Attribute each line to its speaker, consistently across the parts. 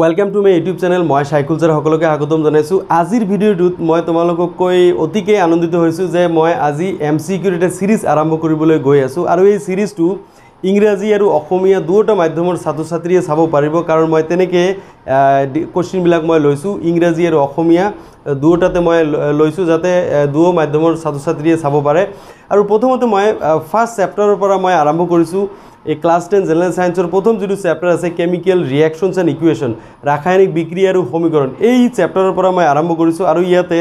Speaker 1: Welcome to my YouTube channel মই Saikul sir সকলোকে স্বাগতম জনাইছোঁ আজিৰ ভিডিঅ'টোত মই তোমালোকক কৈ অতিকে আনন্দিত হৈছোঁ যে মই আজি এম চি কিউৰ এটা ছিৰিজ আৰম্ভ কৰিবলৈ গৈ আছোঁ আৰু এই ছিৰিজটো ইংৰাজী আৰু অসমীয়া দুয়োটা মাধ্যমৰ ছাত্ৰ ছাত্ৰীয়ে চাব পাৰিব কাৰণ মই তেনেকৈ কুৱেশ্যনবিলাক মই লৈছোঁ ইংৰাজী আৰু অসমীয়া দুয়োটাতে মই লৈছোঁ যাতে দুয়ো মাধ্যমৰ ছাত্ৰ ছাত্ৰীয়ে চাব পাৰে আৰু প্ৰথমতে মই ফাৰ্ষ্ট চেপ্টাৰৰ পৰা মই আৰম্ভ কৰিছোঁ এই ক্লাছ টেন জেনেৰেল চায়েন্সৰ প্ৰথম যিটো চেপ্টাৰ আছে কেমিকেল ৰিয়েকশ্যনছ এণ্ড ইকুৱেশ্যন ৰাসায়নিক বিক্ৰী আৰু সমীকৰণ এই চেপ্টাৰৰ পৰা মই আৰম্ভ কৰিছোঁ আৰু ইয়াতে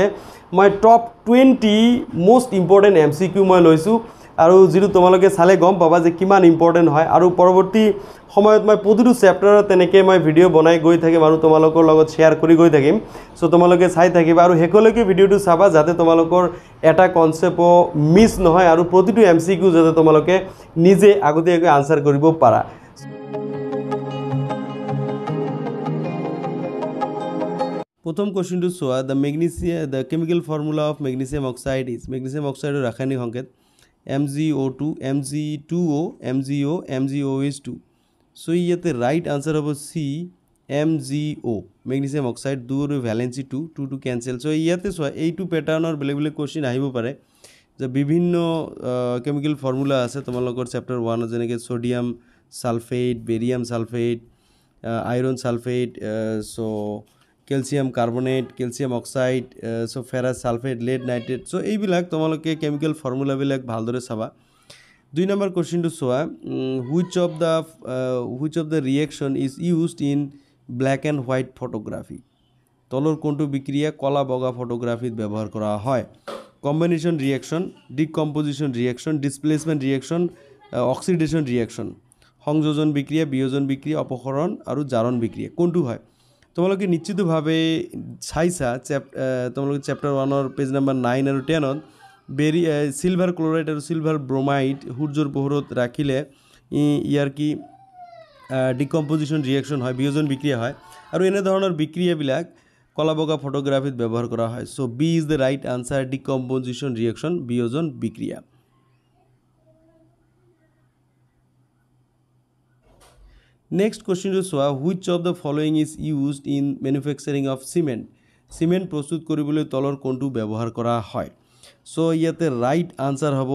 Speaker 1: মই top twenty most important M C Q মই লৈছোঁ আৰু যিটো তোমালোকে চালে গম পাবা যে কিমান ইম্পৰ্টেণ্ট হয় আৰু পৰৱৰ্তী সময়ত মই প্ৰতিটো চেপ্টাৰত তেনেকৈ মই ভিডিঅ' বনাই গৈ থাকিম আৰু তোমালোকৰ লগত শ্বেয়াৰ কৰি গৈ থাকিম চ' তোমালোকে চাই থাকিবা আৰু শেষলৈকে ভিডিঅ'টো চাবা যাতে তোমালোকৰ এটা কনচেপ্ট মিছ নহয় আৰু প্ৰতিটো এম চি কিউ যাতে তোমালোকে নিজে আগতীয়াকৈ আনচাৰ কৰিব পাৰা প্ৰথম কুৱেশ্যনটো চোৱা the magnesia the chemical formula of magnesium oxide is magnesium অক্সাইডৰ ৰাসায়নিক সংকেত MgO2, Mg2O, MgO, MgOH2. So here the right answer of C, MgO, magnesium oxide, dual valency 2, 2 to cancel. So here this one, A2 pattern or believable question, I will the bivino chemical formula as a chapter 1 as a sodium sulfate, barium sulfate, uh, iron sulfate, uh, so. Calcium carbonate calcium oxide so ferrous sulphate lead nitrate so' এইবিলাক তোমালোকে chemical ফৰ্মুলাবিলাক ভালদৰে চাবা দুই নম্বৰ কুৱেশ্যনটো চোৱা which of the which of the reaction is used in black and white photography তলৰ কোনটো বিক্ৰিয়া কলা বগা ফটোগ্ৰাফীত ব্যৱহাৰ কৰা হয় combination reaction decomposition reaction displacement reaction oxidation reaction সংযোজন বিক্ৰিয়া বিয়োজন বিক্ৰিয়া অপসৰণ আৰু জাৰণ বিক্ৰিয়া কোনটো হয় তোমালোকে নিশ্চিতভাৱে চাইছা চেপ তোমালোকে চেপ্টাৰ ওৱানৰ পেজ নাম্বাৰ নাইন আৰু টেনত বেৰি চিলভাৰ ক্ল'ৰাইড আৰু চিলভাৰ ব্ৰমাইড সূৰ্যৰ পোহৰত ৰাখিলে ইয়াৰ কি ডিকম্পজিশ্যন ৰিয়েকশ্যন হয় বিয়োজন বিক্ৰিয়া হয় আৰু এনেধৰণৰ বিক্ৰিয়াবিলাক কলা বগা ফটোগ্ৰাফীত ব্যৱহাৰ কৰা হয় so' B is the right answer decomposition reaction বিয়োজন বিক্ৰিয়া নেক্সট কুৱেশ্যনটো চোৱা which of the following is use in manufacturing of cement cement প্ৰস্তুত কৰিবলৈ তলৰ কোনটো ব্যৱহাৰ কৰা হয় চ' ইয়াতে ৰাইট আনচাৰ হ'ব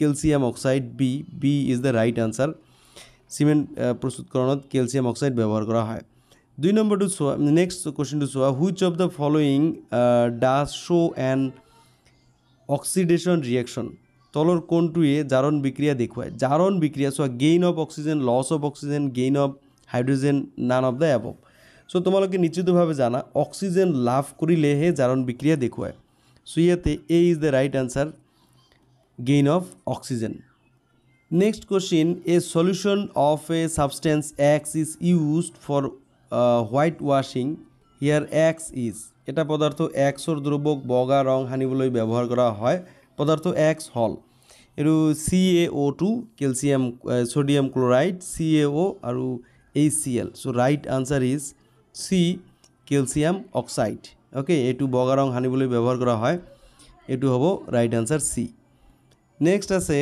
Speaker 1: calcium oxide B B is the right answer cement প্ৰস্তুতকৰণত কেলছিয়াম অক্সাইড ব্যৱহাৰ কৰা হয় দুই নম্বৰটো চোৱা নেক্সট কুৱেশ্যনটো চোৱা which of the following does show' and oxidation reaction তলর কোনটুয়ে জারণ বিক্রিয়া દેખવાય জারণ বিক্রিয়া so gain of oxygen loss of oxygen gain of hydrogen none of the above so তোমালোকে নিশ্চিতভাবে জানা অক্সিজেন লাভ করিলেহে জারণ বিক্রিয়া দেখুৱায় সো ইয়াতে A is the right answer gain of oxygen next question a solution of a substance X is used for white washing here X is এটা পদার্থ XOR দ্রব্য বগা রং সানিবলৈ ব্যৱহাৰ কৰা হয় পদাৰ্থ এক্স হল এইটো C A O' two calcium sodium chloride C A O' আৰু এই C L so' right answer is C calcium oxide okay এইটো বগা ৰং সানিবলৈ ব্যৱহাৰ কৰা হয় এইটো হ'ব ৰাইট আনচাৰ চি নেক্সট আছে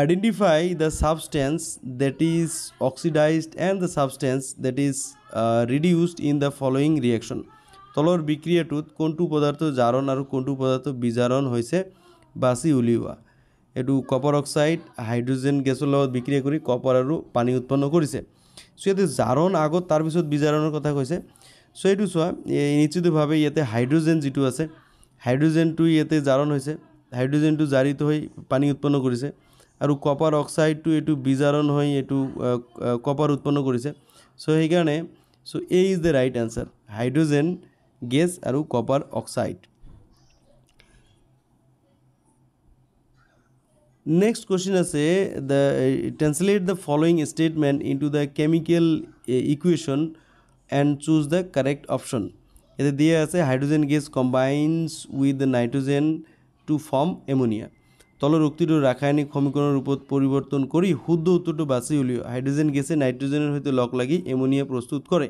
Speaker 1: identify the substance that is oxidised and the substance that is reduced in the following reaction তলৰ বিক্ৰিয়াটোত কোনটো পদাৰ্থ জাৰণ আৰু কোনটো পদাৰ্থ বিজাৰণ হৈছে বাছি উলিওৱা এইটো কপাৰ অক্সাইড হাইড্ৰজেন গেছৰ লগত বিক্ৰিয়া কৰি কপাৰ আৰু পানী উৎপন্ন কৰিছে চ' ইয়াতে জাৰণ আগত তাৰপিছত বিজাৰণৰ কথা কৈছে চ' এইটো চোৱা এই নিশ্চিতভাৱে ইয়াতে হাইড্ৰজেন যিটো আছে হাইড্ৰজেনটো ইয়াতে জাৰণ হৈছে হাইড্ৰজেনটো জাৰিত হৈ পানী উৎপন্ন কৰিছে আৰু কপাৰ অক্সাইডটো এইটো বিজাৰণ হৈ এইটো কপাৰ উৎপন্ন কৰিছে চ' সেইকাৰণে চ' এই is the right answer hydrogen gas আৰু কপাৰ অক্সাইড নেক্সট কোশ্চিন আছে the translate the following statement into the chemical equation and choose the correct option এতে দিয়ে আছে hydrogen gas combines with nitrogen to form ammonia তলর উক্তিটো রাসায়নিক সমীকরণের উপর পরিবর্তন করি শুদ্ধ উত্তরটো বাছি উলিও হাইড্রোজেন গ্যাসে নাইট্রোজেনের হয়তো লগ লাগি এমোনিয়া প্রস্তুত করে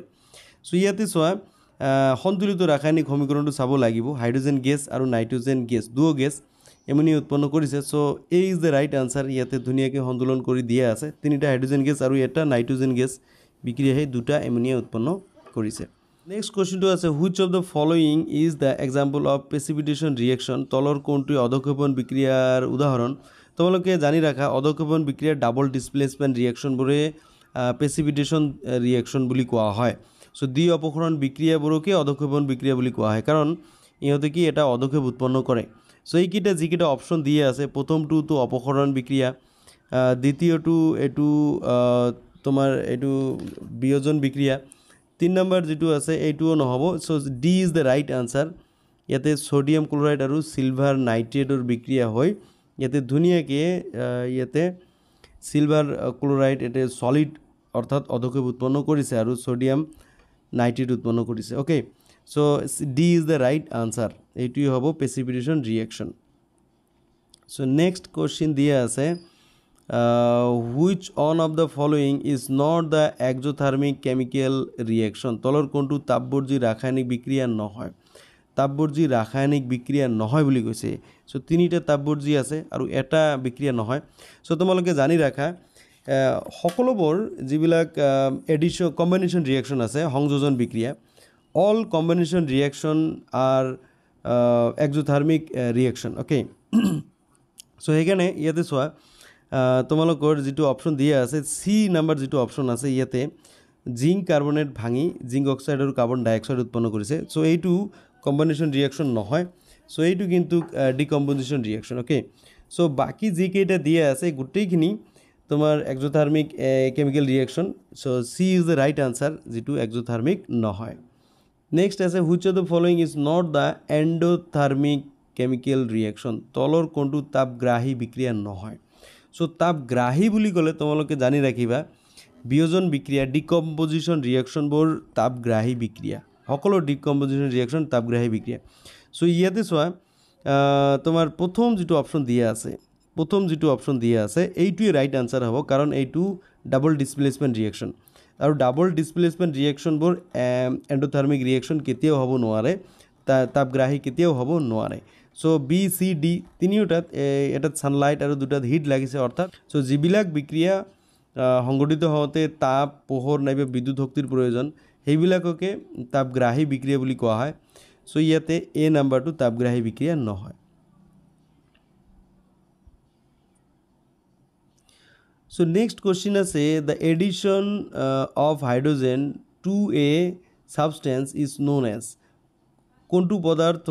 Speaker 1: সো ইয়াতে চোৱা সন্তুলিত ৰাসায়নিক সমীকৰণটো চাব লাগিব হাইড্ৰজেন গেছ আৰু নাইট্ৰজেন গেছ দুয়ো গেছ এমনি উৎপন্ন কৰিছে চ' এই ইজ দ্য ৰাইট আনচাৰ ইয়াতে ধুনীয়াকৈ সন্তুলন কৰি দিয়া আছে তিনিটা হাইড্ৰজেন গেছ আৰু এটা নাইট্ৰজেন গেছ বিক্ৰী সেই দুটা এমনিয়ে উৎপন্ন কৰিছে নেক্সট কুৱেশ্যনটো আছে which of the following is the example of precipitation reaction তলৰ কোনটোৱে অধক্ষেপন বিক্ৰিয়াৰ উদাহৰণ তোমালোকে জানি ৰাখা অধক্ষেপন বিক্ৰিয়াৰ ডাবল ডিছপ্লেচমেণ্ট ৰিয়েকশ্যনবোৰে প্ৰেচিপিটেশ্যন ৰিয়েকশ্যন বুলি কোৱা হয় চ' দ্বি অপসৰণ বিক্ৰিয়াবোৰকে অধক্ষেপণ বিক্ৰিয়া বুলি কোৱা হয় কাৰণ ইহঁতে কি এটা অধক্ষেপ উৎপন্ন কৰে চ' এইকেইটা যিকেইটা অপশ্যন দিয়ে আছে প্ৰথমটোতো অপসৰণ বিক্ৰিয়া দ্বিতীয়টো এইটো তোমাৰ এইটো বিয়োজন বিক্ৰিয়া তিনি নম্বৰ যিটো আছে এইটোও নহ'ব so' D is the right answer ইয়াতে ছ'ডিয়াম ক্লৰাইড আৰু চিলভাৰ নাইট্ৰেটৰ বিক্ৰিয়া হয় ইয়াতে ধুনীয়াকৈ ইয়াতে চিলভাৰ ক্লৰাইড ইয়াতে ছলিড অৰ্থাৎ অধক্ষেপ উৎপন্ন কৰিছে আৰু ছ'ডিয়াম নাইট্রেট উৎপন্ন কৰিছে okay so' D is the right answer এইটোৱেই হ'ব precipitation reaction so' next question দিয়া আছে which one of the following is not the exothermic chemical reaction তলৰ কোনটো তাপবৰ্জী ৰাসায়নিক বিক্ৰিয়া নহয় তাপবৰ্জী ৰাসায়নিক বিক্ৰিয়া নহয় বুলি কৈছে চ' তিনিটা তাপবৰ্জী আছে আৰু এটা বিক্ৰিয়া নহয় চ' তোমালোকে জানি ৰাখা সকলোবোৰ যিবিলাক এডিশ্যন কম্বিনেশ্যন ৰিয়েকশ্যন আছে সংযোজন বিক্ৰিয়া all combination reaction are exothermic reaction okay so' সেইকাৰণে ইয়াতে চোৱা তোমালোকৰ যিটো অপশ্যন দিয়া আছে চি নাম্বাৰ যিটো অপশ্যন আছে ইয়াতে জিংক কাৰ্বনেট ভাঙি জিংক অক্সাইড আৰু কাৰ্বন ডাইঅক্সাইড উৎপন্ন কৰিছে চ' এইটো কম্বিনেশ্যন ৰিয়েকশ্যন নহয় চ' এইটো কিন্তু ডিকম্পজিশ্যন ৰিয়েকশ্যন অ'কে চ' বাকী যিকেইটা দিয়া আছে গোটেইখিনি তোমার exothermic chemical reaction so C is the right answer যিটো একজোথার্মিক নহয় নেক্সট আছে which of the following is not the endothermic chemical reaction তলৰ কোনটো তাপগ্ৰাহী বিক্ৰিয়া নহয় চ' তাপগ্রাহী বুলি ক'লে তোমালোকে জানি ৰাখিবা বিয়োজন বিক্ৰিয়া ডিকম্পজিশ্যন ৰিয়েকশ্যনবোৰ তাপগ্ৰাহী বিক্ৰিয়া সকলো ডিকম্পোজিশন রিয়াকশন তাপগ্ৰাহী বিক্ৰিয়া চ' ইয়াতে চোৱা তোমাৰ প্ৰথম যিটো অপশ্যন দিয়া আছে প্ৰথম যিটো অপশ্যন দিয়া আছে এইটোৱে ৰাইট আনচাৰ হ'ব কাৰণ এইটো ডাবল ডিছপ্লেচমেণ্ট ৰিয়েকশ্যন আৰু ডাবল ডিছপ্লেচমেণ্ট ৰিয়েকশ্যনবোৰ এণ্ডথাৰ্মিক ৰিয়েকশ্যন কেতিয়াও হ'ব নোৱাৰে তাপগ্ৰাহী কেতিয়াও হ'ব নোৱাৰে চ' বি চি ডি তিনিওটাত এটাত ছানলাইট আৰু দুটাত হিট লাগিছে অৰ্থাৎ চ' যিবিলাক বিক্ৰিয়া সংঘটিত হওঁতে তাপ পোহৰ নাইবা বিদ্যুৎ শক্তিৰ প্ৰয়োজন সেইবিলাককে তাপগ্ৰাহী বিক্ৰিয়া বুলি কোৱা হয় চ' ইয়াতে এ নাম্বাৰটো তাপগ্ৰাহী বিক্ৰিয়া নহয় so নেক্সট question আছে the addition of uh, of to a a is is known কোনটো পদার্থ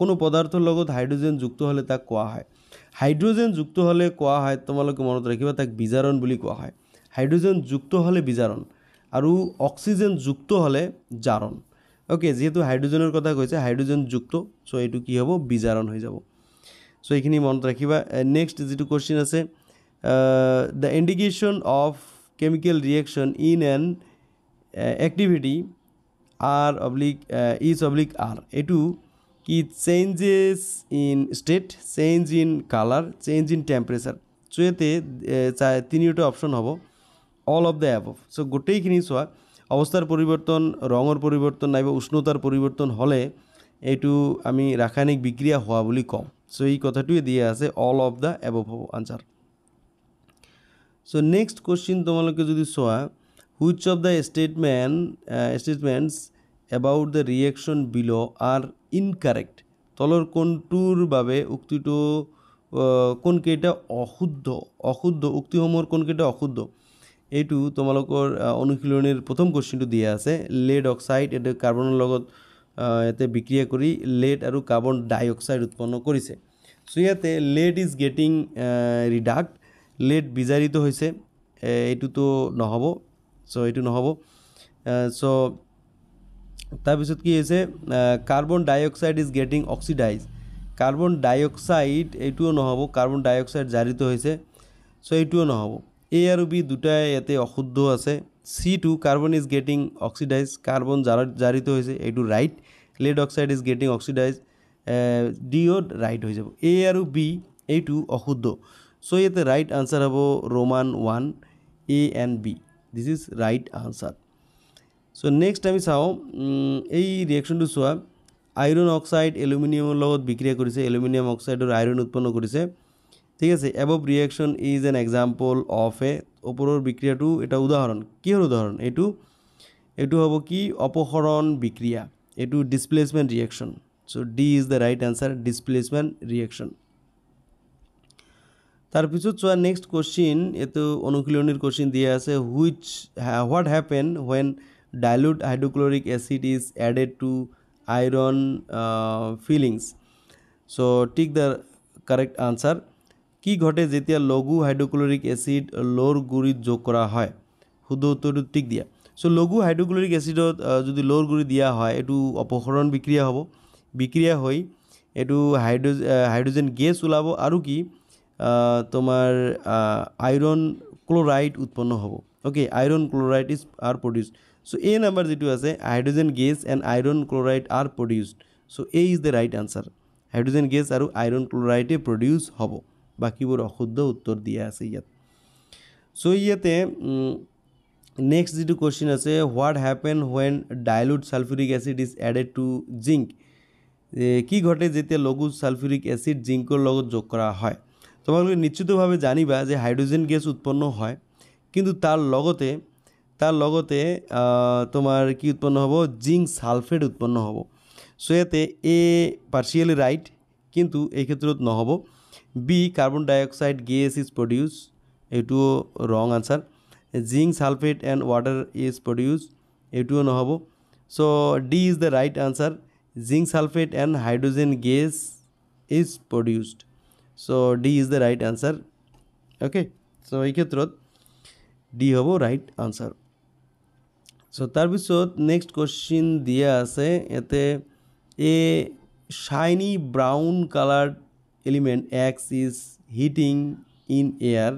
Speaker 1: কোনো পদার্থৰ লগত হাইড্ৰজেন যুক্ত হ'লে তাক কোৱা হয় হাইড্ৰজেন যুক্ত হ'লে কোৱা হয় তোমালোকে মনত ৰাখিবা তাক বিজাৰণ বুলি কোৱা হয় হাইড্ৰজেন যুক্ত হ'লে বিজাৰণ আৰু অক্সিজেন যুক্ত হ'লে জাৰণ অ'কে যিহেতু হাইড্ৰজেনৰ কথা কৈছে হাইড্ৰজেন যুক্ত চ' এইটো কি হ'ব বিজাৰণ হৈ যাব চ' এইখিনি মনত ৰাখিবা নেক্সট uh, যিটো কুৱেশ্যন আছে uh, the indication of chemical reaction in an uh, activity r oblique uh, is oblique r এটু কি changes in state change in colour change in temperature চুয়েতে তিনিওটা অপশন হ'ব all of the above so গোটেইখিনি চোৱা অৱস্থাৰ পৰিৱৰ্তন ৰঙৰ পৰিৱৰ্তন নাইবা উষ্ণতাৰ পৰিৱৰ্তন হ'লে এইটো আমি ৰাসায়নিক বিক্ৰিয়া হোৱা বুলি কওঁ চ' এই কথাটোৱে দিয়া আছে অল অফ দ্য অ্যাবভ হ'ব আনচাৰ সো নেক্সট কোশ্চিন তোমালোকে যদি চোৱা which of the statement statements about the reaction below' are incorrect তলৰ কোনটোৰ বাবে উক্তিটো কোনকেইটা অশুদ্ধ অশুদ্ধ উক্তিসমূহৰ কোনকেইটা অশুদ্ধ এইটো তোমালোকৰ অনুশীলনীৰ প্ৰথম কুৱেশ্যনটো দিয়া আছে লেড অক্সাইড এইটো কাৰ্বনৰ লগত ইয়াতে বিক্ৰিয়া কৰি লেড আৰু কাৰ্বন ডাই অক্সাইড উৎপন্ন কৰিছে চ' ইয়াতে লেড ইজ গেটিং ৰিডাক্ট লেট বিজাৰিত হৈছে এইটোতো নহ'ব চ' এইটো নহ'ব চ' তাৰপিছত কি হৈছে carbon dioxide is getting oxidise carbon dioxide এইটোও নহ'ব কাৰ্বন ডাই অক্সাইড জাৰিত হৈছে চ' এইটোও নহ'ব এ আৰু বি দুটাই ইয়াতে অশুদ্ধ আছে C to carbon is getting oxidise carbon জাৰিত হৈছে এইটো right lead oxide is getting oxidise ডিঅ' ৰাইট হৈ যাব এ আৰু বি এইটো অশুদ্ধ সো এতে রাইট আনসার হব roman one A and B this is right answer so next আমি চাওঁ এই ৰিয়েকশ্যনটো চোৱা আইৰণ অক্সাইড এলুমিনিয়ামৰ লগত বিক্ৰিয়া কৰিছে এলুমিনিয়াম অক্সাইডৰ আইৰণ উৎপন্ন কৰিছে ঠিক আছে above reaction is an example of a ওপৰৰ বিক্ৰিয়াটো এটা উদাহৰণ কিহৰ উদাহৰণ এইটো এইটো হ'ব কি অপসৰণ বিক্ৰিয়া এইটো displacement reaction so' D is the right answer displacement reaction তাৰপিছত চোৱা নেক্সট কুৱেশ্যন এইটো অনুশীলনীৰ কুৱেশ্যন দিয়া আছে which what happen when dilute hydrochloric acid is added to iron filings so' tick the correct answer কি ঘটে যেতিয়া লঘু হাইড্ৰক্লৰিক এচিড ল'ৰ গুৰিত যোগ কৰা হয় শুদ্ধ উত্তৰটো টিক দিয়া চ' লঘু হাইড্রোক্লোরিক এচিডত যদি ল'ৰ গুৰি দিয়া হয় এইটো অপসৰণ বিক্ৰিয়া হ'ব বিক্ৰিয়া হৈ এইটো হাইড্ৰ হাইড্ৰজেন গেছ ওলাব আৰু কি তোমার আয়রন ক্লোরাইড উৎপন্ন হব okay iron chloride is are produced so A number যিটো আছে hydrogen gas and iron chloride are produced so A is the right answer hydrogen gas আৰু আইৰণ ক্লোরাইডে প্ৰডিউচ হ'ব বাকীবোৰ অশুদ্ধ উত্তৰ দিয়া আছে ইয়াত চ' ইয়াতে নেক্সট যিটো কুৱেশ্যন আছে what happen when dilute sulphuric acid is added to zinc কি ঘটে যেতিয়া লঘু ছালফিউৰিক এচিড জিংকৰ লগত যোগ কৰা হয় তোমালোকে নিশ্চিতভাৱে জানিবা যে হাইড্ৰজেন গেছ উৎপন্ন হয় কিন্তু তাৰ লগতে তাৰ লগতে তোমাৰ কি উৎপন্ন হ'ব জিংক ছালফেট উৎপন্ন হ'ব চ' ইয়াতে এ পাৰ্চিয়েলি ৰাইট কিন্তু এই ক্ষেত্ৰত নহ'ব B carbon dioxide gas is produce এইটোও wrong answer zinc sulphate and water is produce এইটোও নহ'ব so' D is the right answer zinc sulphate and hydrogen gas is produced so D is the right answer okay so এই ক্ষেত্ৰত D হ'ব right answer so তাৰপিছত next question দিয়া আছে এতে a shiny brown colored element X is heating in air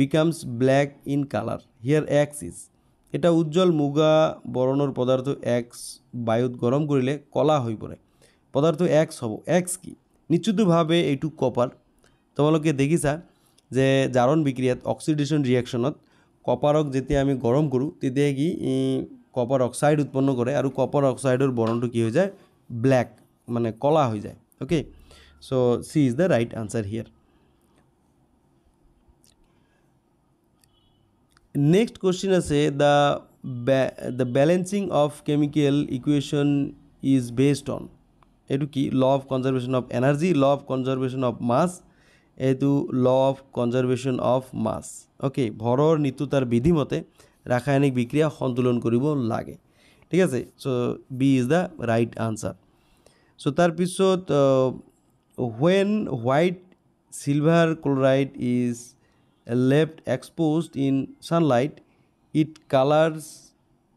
Speaker 1: becomes black in color here X is এটা উজ্জ্বল মুগা বৰণৰ পদাৰ্থ এক্স বায়ুত গৰম কৰিলে কলা হৈ পৰে পদাৰ্থ এক্স হ'ব এক্স কি নিশ্চিতভাৱে এইটো কপাৰ তোমালোকে দেখিছা যে জাৰণ বিক্ৰিয়াত অক্সিডেশ্যন ৰিয়েকশ্যনত কপাৰক যেতিয়া আমি গৰম কৰোঁ তেতিয়া কি কপাৰ অক্সাইড উৎপন্ন কৰে আৰু কপাৰ অক্সাইডৰ বৰণটো কি হৈ যায় ব্লেক মানে কলা হৈ যায় okay so C is the right answer here next question আছে the the balancing of chemical equation is based on এইটো কি law of conservation of energy law of conservation of mass এইটো law of conservation of mass okay ভৰৰ নিতুতাৰ বিধিমতে ৰাসায়নিক বিক্ৰিয়া সন্তুলন কৰিব লাগে ঠিক আছে so' B is the right answer so' তাৰপিছত when white silver chloride is left exposed in Sunlight it colours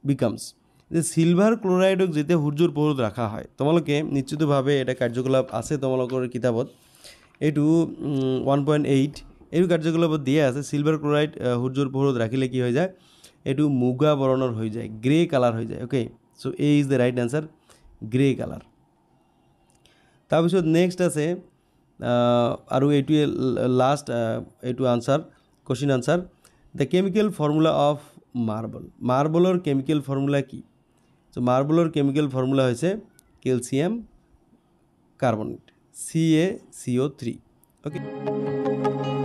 Speaker 1: becomes যে সিলভার ক্লোরাইডক যেতিয়া সূৰ্যৰ পোহৰত ৰখা হয় তোমালোকে নিশ্চিতভাৱে এটা কাৰ্যকলাপ আছে তোমালোকৰ কিতাপত এইটো ওৱান পইণ্ট এইট এইটো কাৰ্যকলাপত দিয়া আছে চিলভাৰ ক্ল'ৰাইড সূৰ্যৰ পোহৰত ৰাখিলে কি হৈ যায় এইটো মুগা বৰণৰ হৈ যায় গ্ৰে কালাৰ হৈ যায় okay so' A is the right answer grey colour তাৰপিছত নেক্সট আছে আৰু এইটোৱে লাষ্ট এইটো answer question answer the chemical formula of marble মাৰ্বলৰ কেমিকেল ফৰ্মুলা কি তো মার্বলের কেমিক্যাল ফর্মুলা হয়েছে calcium carbonate CA CO three ওকে